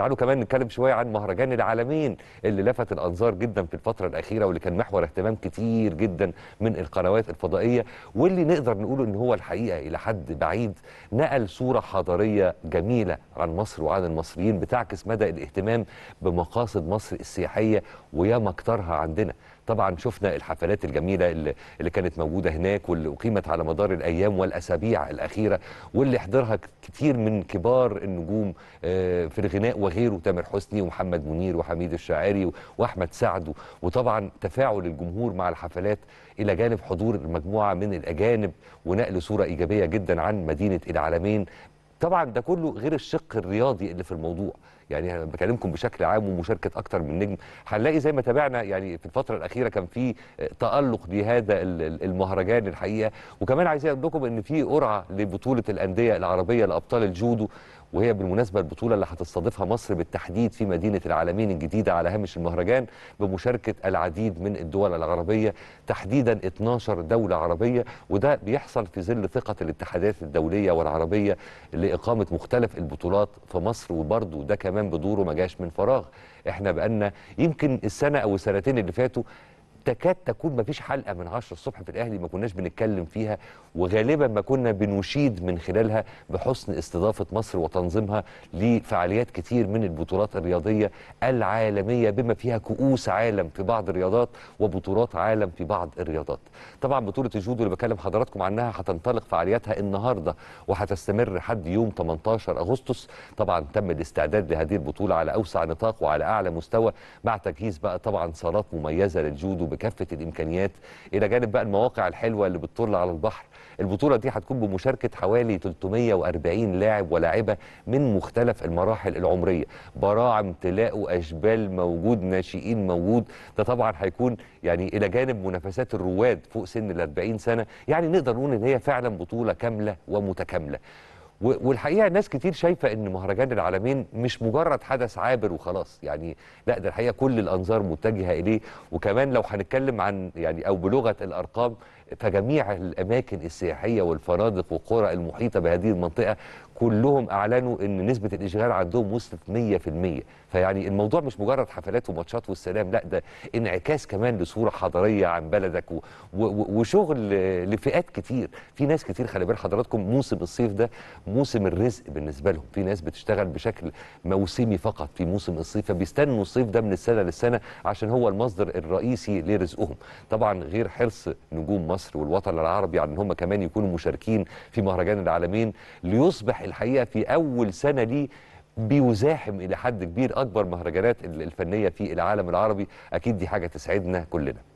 تعالوا كمان نتكلم شويه عن مهرجان العالمين اللي لفت الانظار جدا في الفتره الاخيره واللي كان محور اهتمام كتير جدا من القنوات الفضائيه واللي نقدر نقول ان هو الحقيقه الى حد بعيد نقل صوره حضاريه جميله عن مصر وعن المصريين بتعكس مدى الاهتمام بمقاصد مصر السياحيه ما اكثرها عندنا طبعا شفنا الحفلات الجميله اللي, اللي كانت موجوده هناك واللي اقيمت على مدار الايام والاسابيع الاخيره واللي حضرها كتير من كبار النجوم آه، في الغناء وغيره تامر حسني ومحمد منير وحميد الشاعري واحمد سعد وطبعا تفاعل الجمهور مع الحفلات الى جانب حضور مجموعه من الاجانب ونقل صوره ايجابيه جدا عن مدينه العالمين طبعا ده كله غير الشق الرياضي اللي في الموضوع يعني انا بكلمكم بشكل عام ومشاركه اكتر من نجم هنلاقي زي ما تابعنا يعني في الفتره الاخيره كان في تالق لهذا المهرجان الحقيقه وكمان عايز اقول لكم ان في قرعه لبطوله الانديه العربيه لابطال الجودو وهي بالمناسبة البطولة اللي هتستضيفها مصر بالتحديد في مدينة العالمين الجديدة على هامش المهرجان بمشاركة العديد من الدول العربية تحديدا 12 دولة عربية وده بيحصل في ظل ثقة الاتحادات الدولية والعربية لإقامة مختلف البطولات في مصر وبرضه ده كمان بدوره ما جاش من فراغ احنا بقالنا يمكن السنة أو السنتين اللي فاتوا تكاد تكون ما فيش حلقه من 10 الصبح في الاهلي ما كناش بنتكلم فيها وغالبا ما كنا بنشيد من خلالها بحسن استضافه مصر وتنظيمها لفعاليات كتير من البطولات الرياضيه العالميه بما فيها كؤوس عالم في بعض الرياضات وبطولات عالم في بعض الرياضات. طبعا بطوله الجودو اللي بكلم حضراتكم عنها هتنطلق فعالياتها النهارده وهتستمر لحد يوم 18 اغسطس طبعا تم الاستعداد لهذه البطوله على اوسع نطاق وعلى اعلى مستوى مع تجهيز بقى طبعا صالات مميزه للجودو بكافه الامكانيات الى جانب بقى المواقع الحلوه اللي بتطل على البحر البطوله دي هتكون بمشاركه حوالي 340 لاعب ولاعبه من مختلف المراحل العمريه براعم تلاقوا اشبال موجود ناشئين موجود ده طبعا هيكون يعني الى جانب منافسات الرواد فوق سن ال 40 سنه يعني نقدر نقول ان هي فعلا بطوله كامله ومتكامله والحقيقه ناس كتير شايفه ان مهرجان العالمين مش مجرد حدث عابر وخلاص يعني لا ده الحقيقه كل الانظار متجهه اليه وكمان لو هنتكلم عن يعني او بلغه الارقام فجميع الاماكن السياحيه والفنادق والقرى المحيطه بهذه المنطقه كلهم اعلنوا ان نسبه الاشغال عندهم وصلت 100% فيعني الموضوع مش مجرد حفلات وماتشات والسلام لا ده انعكاس كمان لصوره حضاريه عن بلدك و و وشغل لفئات كتير في ناس كتير خلي بال حضراتكم موسم الصيف ده موسم الرزق بالنسبه لهم في ناس بتشتغل بشكل موسمي فقط في موسم الصيف فبيستنوا الصيف ده من السنه للسنه عشان هو المصدر الرئيسي لرزقهم طبعا غير حرص نجوم مصر والوطن العربي على ان هم كمان يكونوا مشاركين في مهرجان العالمين ليصبح الحقيقه في اول سنه ليه بيزاحم الى حد كبير اكبر مهرجانات الفنيه في العالم العربي اكيد دي حاجه تسعدنا كلنا